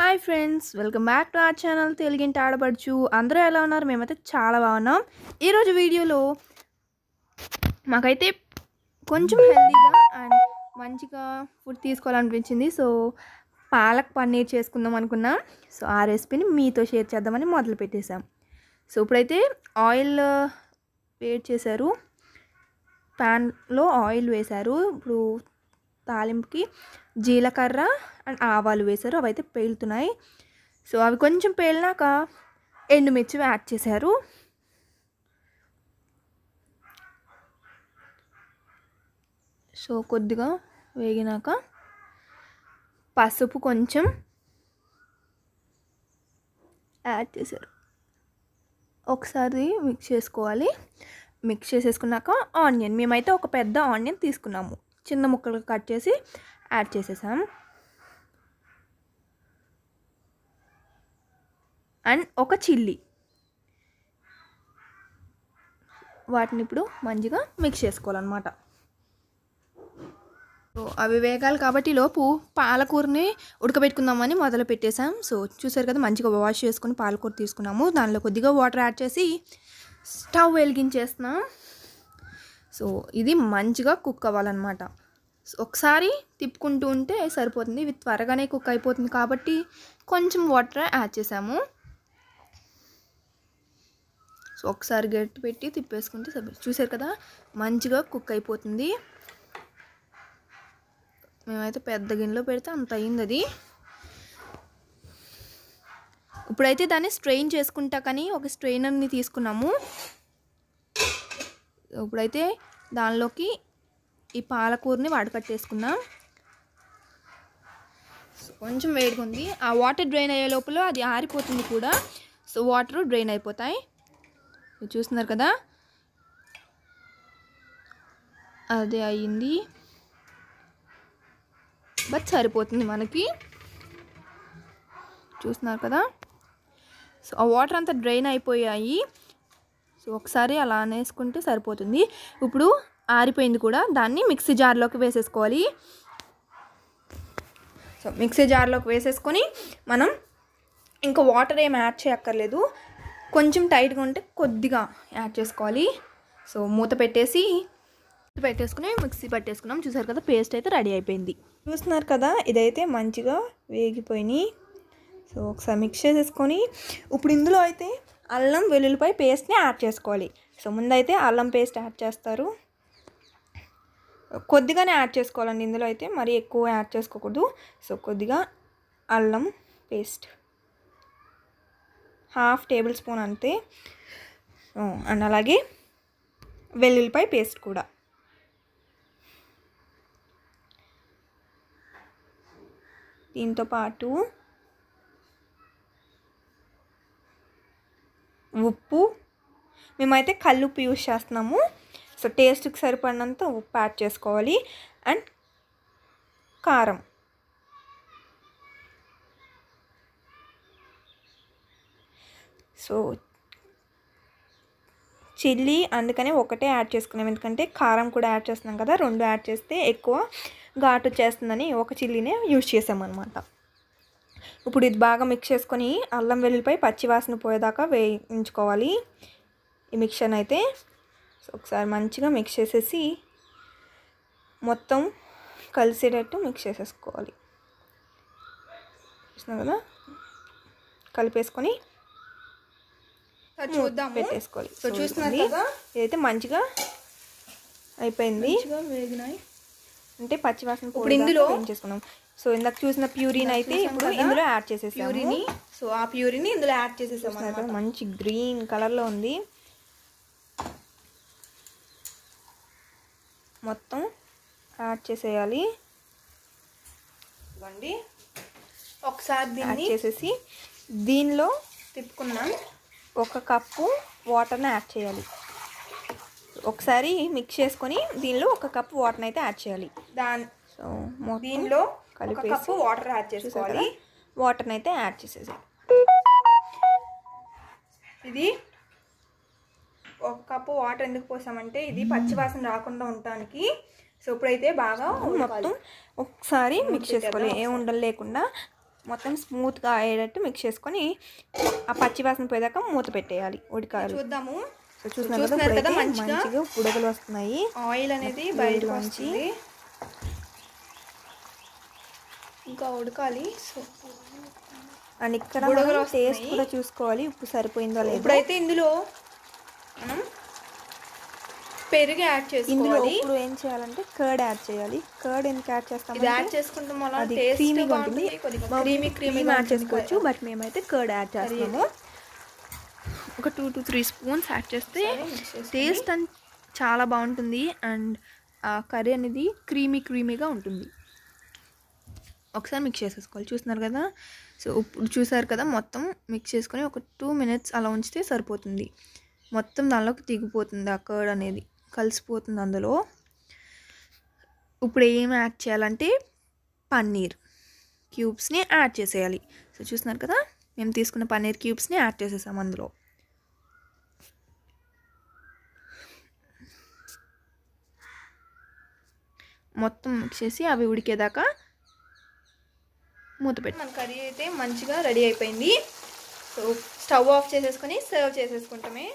hi friends welcome back to our channel తెలిగింటి ఆడపడుచు అందరూ ఎలా ఉన్నారు మేమైతే చాలా బాగున్నాం ఈరోజు వీడియోలో మాకైతే కొంచెం హెల్దీగా అండ్ మంచిగా ఫుడ్ తీసుకోవాలనిపించింది సో పాలక్ పన్నీర్ చేసుకుందాం అనుకున్నాం సో ఆ రెసిపీని మీతో షేర్ చేద్దామని మొదలు పెట్టేశాం సో ఇప్పుడైతే ఆయిల్ వేడ్ చేశారు ప్యాన్లో ఆయిల్ వేశారు ఇప్పుడు తాలింపుకి జీలకర్ర అండ్ ఆవాలు వేశారు అవి అయితే పేలుతున్నాయి సో అవి కొంచెం పేలినాక ఎండుమిర్చి యాడ్ చేశారు సో కొద్దిగా వేగినాక పసుపు కొంచెం యాడ్ చేశారు ఒకసారి మిక్స్ చేసుకోవాలి మిక్స్ చేసేసుకున్నాక ఆనియన్ మేమైతే ఒక పెద్ద ఆనియన్ తీసుకున్నాము చిన్న ముక్కలుగా కట్ చేసి యాడ్ చేసేసాం అండ్ ఒక చిల్లీ వాటిని ఇప్పుడు మంచిగా మిక్స్ చేసుకోవాలన్నమాట అవి వేగాలి కాబట్టి లోపు పాలకూరని ఉడకబెట్టుకుందామని మొదలు పెట్టేశాం సో చూసారు కదా మంచిగా వాష్ చేసుకుని పాలకూర తీసుకున్నాము దానిలో కొద్దిగా వాటర్ యాడ్ చేసి స్టవ్ వెలిగించేస్తున్నాం సో ఇది మంచిగా కుక్ అవ్వాలన్నమాట ఒకసారి తిప్పుకుంటూ ఉంటే సరిపోతుంది ఇవి త్వరగానే కుక్ అయిపోతుంది కాబట్టి కొంచెం వాటర్ యాడ్ చేసాము సో ఒకసారి గట్టి పెట్టి తిప్పేసుకుంటే సరిపోతుంది చూసారు కదా మంచిగా కుక్ అయిపోతుంది మేమైతే పెద్ద గిన్నెలో పెడితే అంత అయింది అది ఇప్పుడైతే దాన్ని స్ట్రెయిన్ చేసుకుంటా కానీ ఒక స్ట్రెయినర్ని తీసుకున్నాము ఇప్పుడైతే దానిలోకి ఈ పాలకూరని వాడకట్టేసుకుందాం కొంచెం వేడిగా ఉంది ఆ వాటర్ డ్రైన్ అయ్యే లోపల అది ఆరిపోతుంది కూడా సో వాటర్ డ్రైన్ అయిపోతాయి చూస్తున్నారు కదా అదే అయ్యింది బట్ సరిపోతుంది మనకి చూస్తున్నారు కదా సో ఆ వాటర్ అంతా డ్రైన్ అయిపోయాయి సో ఒకసారి అలా అనేసుకుంటే సరిపోతుంది ఇప్పుడు ఆరిపోయింది కూడా దాన్ని మిక్సీ జార్లోకి వేసేసుకోవాలి సో మిక్సీ జార్లోకి వేసేసుకొని మనం ఇంకా వాటర్ ఏం యాడ్ చేయక్కర్లేదు కొంచెం టైట్గా ఉంటే కొద్దిగా యాడ్ చేసుకోవాలి సో మూత పెట్టేసి పెట్టేసుకుని మిక్సీ పట్టేసుకున్నాం చూసారు కదా పేస్ట్ అయితే రెడీ అయిపోయింది చూస్తున్నారు కదా ఇదైతే మంచిగా వేగిపోయినాయి సో ఒకసారి మిక్స్ చేసేసుకొని ఇప్పుడు ఇందులో అయితే అల్లం వెల్లుల్లిపాయ పేస్ట్ని యాడ్ చేసుకోవాలి సో ముందైతే అల్లం పేస్ట్ యాడ్ చేస్తారు కొద్దిగానే యాడ్ చేసుకోవాలండి ఇందులో అయితే మరీ ఎక్కువ యాడ్ చేసుకోకూడదు సో కొద్దిగా అల్లం పేస్ట్ హాఫ్ టేబుల్ స్పూన్ అంతే అండ్ అలాగే వెల్లుల్లిపాయ పేస్ట్ కూడా దీంతో పాటు ఉప్పు మేమైతే ఉప్పు యూస్ చేస్తున్నాము సో టేస్ట్కి సరిపడినంత ఉప్పు యాడ్ చేసుకోవాలి అండ్ కారం సో చిల్లీ అందుకనే ఒకటే యాడ్ చేసుకున్నాం ఎందుకంటే కారం కూడా యాడ్ చేస్తున్నాం కదా రెండు యాడ్ చేస్తే ఎక్కువ ఘాటు చేస్తుందని ఒక చిల్లీనే యూజ్ చేసామన్నమాట ఇప్పుడు ఇది బాగా మిక్స్ చేసుకొని అల్లం వెల్లుల్లిపై పచ్చివాసన పోయేదాకా వేయించుకోవాలి ఈ మిక్చర్ని అయితే ఒకసారి మంచిగా మిక్స్ చేసేసి మొత్తం కలిసేటట్టు మిక్స్ చేసేసుకోవాలి కదా కలిపేసుకొని చూద్దాం పెట్టేసుకోవాలి సో చూస్తున్నారు ఇదైతే మంచిగా అయిపోయింది వేగినాయి అంటే పచ్చివాసన ఇప్పుడు ఇందులో చేసుకున్నాం సో ఇందాక చూసిన ప్యూరిని అయితే ఇప్పుడు ఇందులో యాడ్ చేసేసాం ప్యూరిని సో ఆ ప్యూరిని ఇందులో యాడ్ చేసేసాం మంచి గ్రీన్ కలర్లో ఉంది మొత్తం యాడ్ చేసేయాలి ఇవ్వండి ఒకసారి దీన్ని చేసేసి దీనిలో తిప్పుకున్నాం ఒక కప్పు వాటర్ని యాడ్ చేయాలి ఒకసారి మిక్స్ చేసుకొని దీనిలో ఒక కప్ వాటర్ని అయితే యాడ్ చేయాలి దాని సో దీనిలో కలిపి వాటర్ యాడ్ చేసుకోవాలి వాటర్ని అయితే యాడ్ చేసేసాను ఇది ఒక కప్పు వాటర్ ఎందుకు పోసామంటే ఇది పచ్చివాసన రాకుండా ఉండటానికి సో ఇప్పుడైతే బాగా మొత్తం ఒకసారి మిక్స్ చేసుకోవాలి ఏ ఉండలు లేకుండా మొత్తం స్మూత్గా అయ్యేటట్టు మిక్స్ చేసుకొని ఆ పచ్చివాసన పోయేదాకా మూత పెట్టేయాలి ఉడికాలి చూద్దాము చూస్తున్నారు కదా మంచిగా పుడకలు వస్తున్నాయి ఆయిల్ అనేది బయట మంచి ఇంకా ఉడకాలి సో అండ్ ఇక్కడ టేస్ట్ కూడా చూసుకోవాలి ఉప్పు సరిపోయిందో లేదు ఇప్పుడైతే ఇందులో మనం పెరుగు యాడ్ ఇందులో ఇప్పుడు ఏం చేయాలంటే కర్డ్ యాడ్ చేయాలి కర్డ్ ఎందుకు యాడ్ చేస్తాం యాడ్ చేసుకుంటాం వల్ల టేస్ట్ క్రీమీగా ఉంటుంది క్రీమీ క్రీమీ యాడ్ చేసుకోవచ్చు బట్ మేమైతే కర్డ్ యాడ్ చేస్తాము ఒక two to three spoons add చేస్తే టేస్ట్ అండ్ చాలా బాగుంటుంది అండ్ కర్రీ అనేది క్రీమీ క్రీమీగా ఉంటుంది ఒకసారి మిక్స్ చేసేసుకోవాలి చూస్తున్నారు కదా సో ఇప్పుడు చూసారు కదా మొత్తం మిక్స్ చేసుకొని ఒక టూ మినిట్స్ అలా ఉంచితే సరిపోతుంది మొత్తం దానిలోకి దిగిపోతుంది ఆ కర్డ్ అనేది కలిసిపోతుంది అందులో ఇప్పుడు ఏం యాడ్ చేయాలంటే పన్నీర్ క్యూబ్స్ని యాడ్ చేసేయాలి సో చూస్తున్నారు కదా మేము తీసుకున్న పన్నీర్ క్యూబ్స్ని యాడ్ చేసేసాం అందులో మొత్తం చేసి అవి ఉడికేదాకా మూత పెట్టి మన కర్రీ అయితే మంచిగా రెడీ అయిపోయింది సో స్టవ్ ఆఫ్ చేసేసుకొని సర్వ్ చేసేసుకుంటామే